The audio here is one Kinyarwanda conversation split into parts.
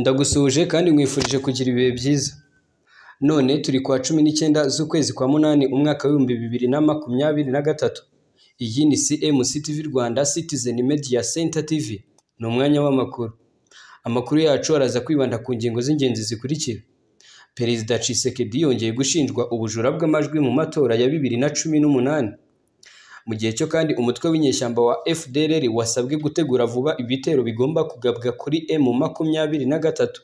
ndagusuhuje kandi nkwifurije kugira ibihe byiza. None turi kwa cumi n'icyenda z'ukwezi kwa munani umwaka w'ibihumbi bibiri na makumyabiri na gatatu. Iyi ni CMCTV Rwanda Citizen Media Center TV. Ni umwanya w'amakuru. Amakuru yacu araza kwibanda ku ngingo z'ingenzi zikurikira. Perezida Tshisekedi yongeye gushinjwa ubujura bw'amajwi mu matora ya bibiri na cumi n'umunani. Mu gihe cyo kandi umutwe w'inyeshyamba wa FDLR wasabwe gutegura vuba ibitero bigomba kugabwa kuri M makumyabiri na gatatu.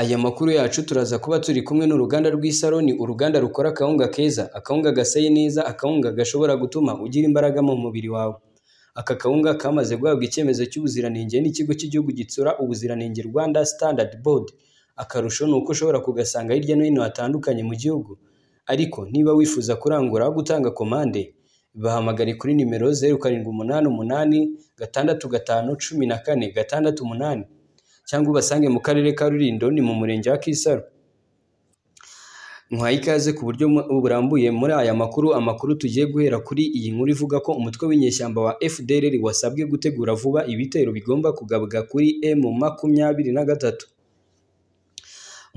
Aya makuru yacu turaza kuba turi kumwe n'uruganda rw'isaroni, uruganda rukora akawunga keza, akawunga gaseye neza, akawunga gashobora gutuma ugira imbaraga mu mubiri wawe. Aka kawunga kamaze guhabwa icyemezo cy'ubuziranenge n'ikigo cy'igihugu gitsura ubuziranenge Rwanda Standard Board. Akarusho ni uko ushobora kugasanga hirya no hino hatandukanye mu gihugu ariko niba wifuza kurangura aho gutanga komande bahamagare kuri nimero zeru karindwi umunani umunani gatandatu gatanu cumi na kane gatandatu umunani cyangwa ubasange mu karere ka Rulindo ni mu murenge wa Kisaro nkwaye ikaze ku buryo burambuye muri aya makuru amakuru tugiye guhera kuri iyi nkuru ivuga ko umutwe w'inyeshyamba wa FDLR wasabwe gutegura vuba ibitero bigomba kugabwa kuri M makumyabiri na gatatu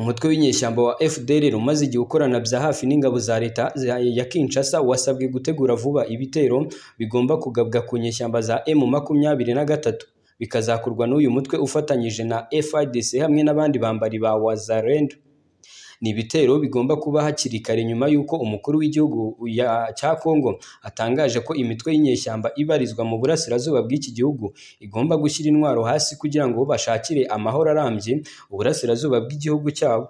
Umutwe w'inyeshyamba wa FDR umaze igihe ukorana bya hafi n'ingabo za leta ya Kinshasa wasabwe gutegura vuba ibitero bigomba kugabwa ku nyeshyamba za m gatatu bikazakorwa n'uyu mutwe ufatanyije na FIDC hamwe n'abandi bambari ba Wazalendo ni ibitero bigomba kuba hakiri kare nyuma y'uko umukuru w'igihugu cya Kongo atangaje ko imitwe y'inyeshyamba ibarizwa mu burasirazuba bw'iki gihugu igomba gushyira intwaro hasi kugira ngo bashakire amahoro arambye uburasirazuba bw'igihugu cyabo.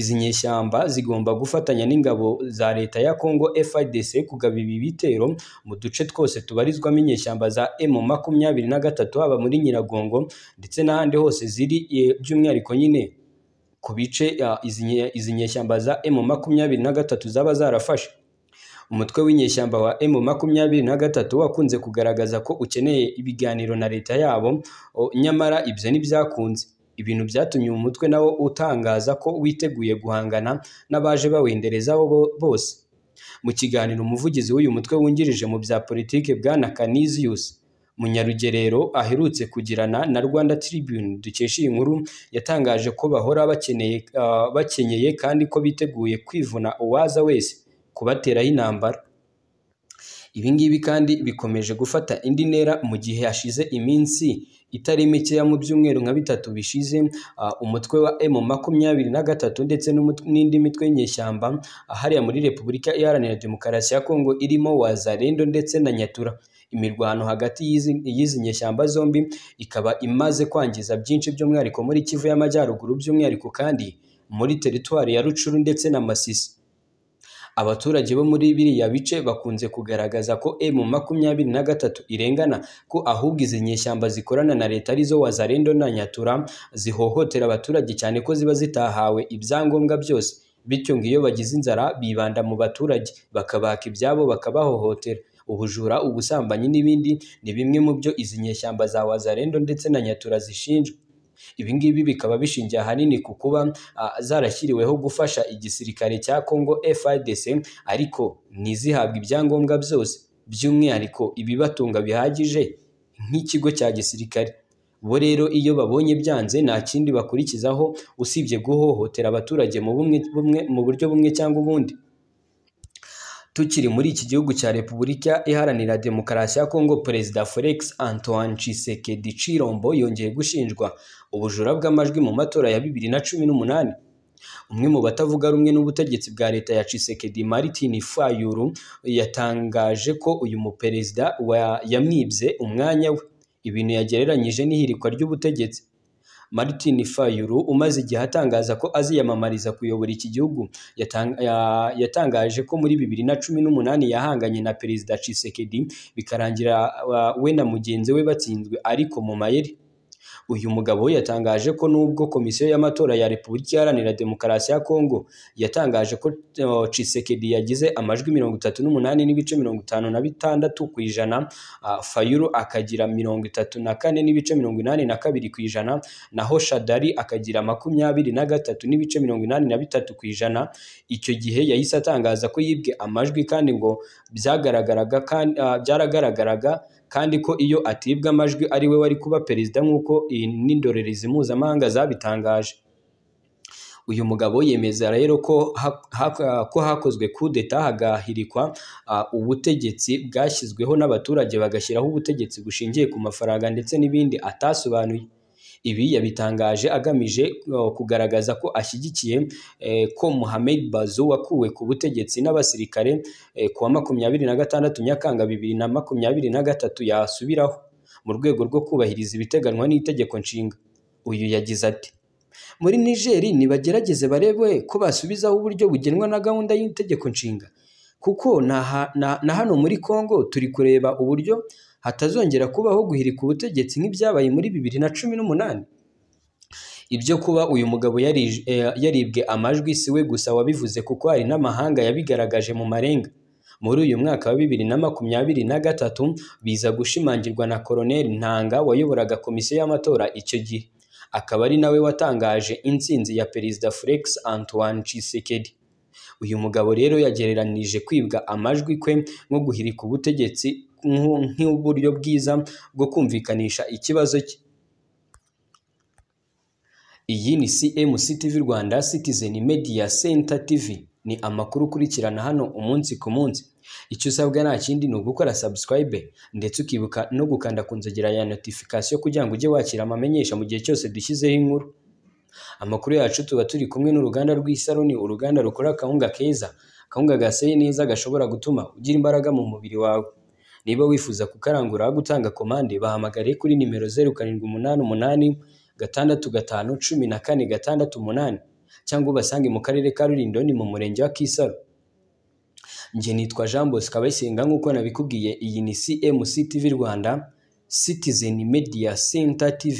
Izi nyeshyamba zigomba gufatanya n'ingabo za leta ya Kongo FARDC kugaba ibi bitero mu duce twose tubarizwamo inyeshyamba za M makumyabiri na gatatu haba muri Nyiragongo ndetse n'ahandi hose ziri eh, by'umwihariko nyine ku bice izi nyeshyamba za emu makumyabiri na gatatu zaba zarafashe umutwe w'inyeshyamba wa emu makumyabiri na gatatu wakunze kugaragaza ko ukeneye ibiganiro na leta yabo nyamara ibyo ntibyakunze ibintu byatumye umutwe nawo utangaza ko witeguye guhangana n'abaje bawenderezaho bose mu kiganiro umuvugizi w'uyu mutwe wungirije mu bya politiki bwana kaniziyusi Munyarugerero aherutse kugirana na Rwanda Tribune dukesha iyi nkuru yatangaje ko bahora bakeneye ah, bakenyeye kandi ko biteguye kwivuna uwaza wese kubateraho intambara. Ibi ngibi kandi bikomeje gufata indi ntera mu gihe hashize iminsi itari mikeya mu byumweru nka bitatu bishize, umutwe wa emu makumyabiri na gatatu ndetse n'indi mitwe y'inyeshyamba hariya muri Repubulika Iharanira Demokarasi ya Kongo irimo wazarendo ndetse na Nyatura. Imirwano hagati y'izi nyeshyamba zombi ikaba imaze kwangiza byinshi by'umwihariko muri Kivu y'Amajyaruguru by'umwihariko kandi muri teritwari ya Rucuru ndetse na Masisi. Abaturage bo muri biriya bice bakunze kugaragaza ko emu makumyabiri na gatatu irengana ko ahubwo izi nyeshyamba zikorana na leta arizo Wazalendo na Nyatura zihohotera abaturage cyane ko ziba zitahawe ibyangombwa byose bityo ngo iyo bagize inzara bibanda mu baturage bakabaka ibyabo bakabahohotera ubujura ubusambanyi n'ibindi ni bimwe mu byo izi nyeshyamba za wazarendo ndetse na Nyatura zishinjwa Ibi ngibi bikaba bishingiye ahanini ku kuba zarashyiriweho gufasha igisirikare cya Congo FARDC ariko ntizihabwe ibyangombwa byose by'umwihariko ibibatunga bihagije nk'ikigo cya gisirikare. Bo rero iyo babonye byanze nta kindi bakurikizaho usibye guhohotera abaturage mu buryo bumwe cyangwa ubundi. tukiri muri iki gihugu cya Repubulika Iharanira Demokarasi ya Kongo Perezida Felix Antoine Tshisekedi chirombo yongeye gushinjwa ubujura bw'amajwi mu matora ya bibiri na cumi n'umunani umwe mu batavuga rumwe n'ubutegetsi bwa leta ya Chisekedi Martin Fayulu yatangaje ko uyu muperezida yamwibye umwanya we ibintu yagereranyije n'ihirikwa ry'ubutegetsi Martin Fayulu umaze igihe atangaza ko aziyamamariza kuyobora iki gihugu yatangaje ko muri bibiri na cumi n'umunani yahanganye na Perezida Tshisekedi bikarangira we na mugenzi we batsinzwe ariko mu mayeri Uyu mugabo yatangaje ko nubwo Komisiyo y'amatora ya Repubulika Iharanira Demokarasi ya Kongo yatangaje ko eh, Tshisekedi yagize amajwi mirongo itatu n'umunani n'ibice mirongo itanu na bitandatu ku ijana, ah, Fayulu akagira mirongo itatu na kane n'ibice mirongo inani na kabiri ku ijana, naho Shadari akagira makumyabiri na gatatu n'ibice mirongo inani na bitatu ku ijana, icyo gihe yahise atangaza ko yibwe amajwi kandi ngo byagaragaraga kandi ah, byaragaragaraga kandi ko iyo atibwa amajwi ari we wari kuba perezida nk'uko n'indorerezi mpuzamahanga zabitangaje uyu mugabo yemeza rero ko hakozwe kudeta hagahirikwa ubutegetsi bwashyizweho n'abaturage bagashyiraho ubutegetsi bushingiye ku mafaranga ndetse n'ibindi atasobanuye Ibi yabitangaje agamije kugaragaza ko ashyigikiye eh, ko Mohamed Bazo wakuwe ku butegetsi n'abasirikare eh, ku wa makumyabiri na gatandatu Nyakanga bibiri na makumyabiri na gatatu yasubiraho mu rwego rwo kubahiriza ibiteganywa n'itegeko nshinga. Uyu yagize ati muri Niger nibagerageze barebe ko basubizaho uburyo bugenwa na gahunda y'itegeko nshinga kuko na hano muri Congo turi kureba uburyo hatazongera kubaho guhirika ubutegetsi nk'ibyabaye muri bibiri na cumi n'umunani ibyo kuba uyu mugabo eh, yaribwe amajwi si we gusa wabivuze kuko hari n'amahanga yabigaragaje mu marenga muri uyu mwaka wa bibiri na makumyabiri na gatatu biza gushimangirwa na koroneli ntanga wayoboraga komisiyo y'amatora icyo gihe akaba ari nawe watangaje intsinzi ya perezida felix antoine Tshisekedi uyu mugabo rero yagereranije kwibwa amajwi kwe nko guhirika ubutegetsi nk'uburyo bwiza bwo kumvikanisha ikibazo cye iyi ni cmc tv rwanda citizen media center tv ni amakuru ukurikirana hano umunsi ku munsi icyo usabwa nta kindi ni ugukora subscribe ndetse ukibuka no gukanda ku nzogera ya notification kugira ngo ujye wakira amamenyesha mu gihe cyose dushyizeho inkuru amakuru yacu tuba turi kumwe n'uruganda rw'isaroni uruganda rukora akawunga keza akawunga gaseye neza gashobora gutuma ugira imbaraga mu mubiri wawe niba wifuza kukarangura gutanga komande bahamagare kuri nimero zeru karindwi umunani umunani gatandatu gatanu cumi na kane gatandatu umunani cyangwa ubasange mu karere ka ni mu murenge wa Kisaro njye nitwa Jean Bosco Kabayisenga nk'uko nabikubwiye iyi ni CMC TV Rwanda Citizen Media Center TV